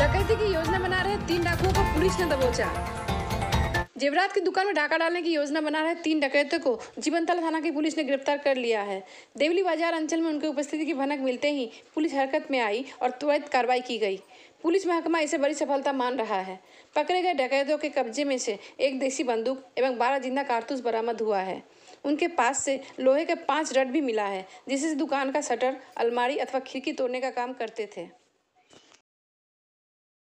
डकैती की योजना बना रहे तीन डाकुओं को पुलिस ने दबोचा जेवरात की दुकान में डाका डालने की योजना बना रहे तीन डकैतों को जीवनतल थाना की पुलिस ने गिरफ्तार कर लिया है देवली बाजार अंचल में उनकी उपस्थिति की भनक मिलते ही पुलिस हरकत में आई और त्वरित कार्रवाई की गई पुलिस महकमा इसे बड़ी सफलता मान रहा है पकड़े गए डकैतों के कब्जे में से एक देसी बंदूक एवं बारह जिंदा कारतूस बरामद हुआ है उनके पास से लोहे के पांच रड भी मिला है जिससे दुकान का शटर अलमारी अथवा खिड़की तोड़ने का काम करते थे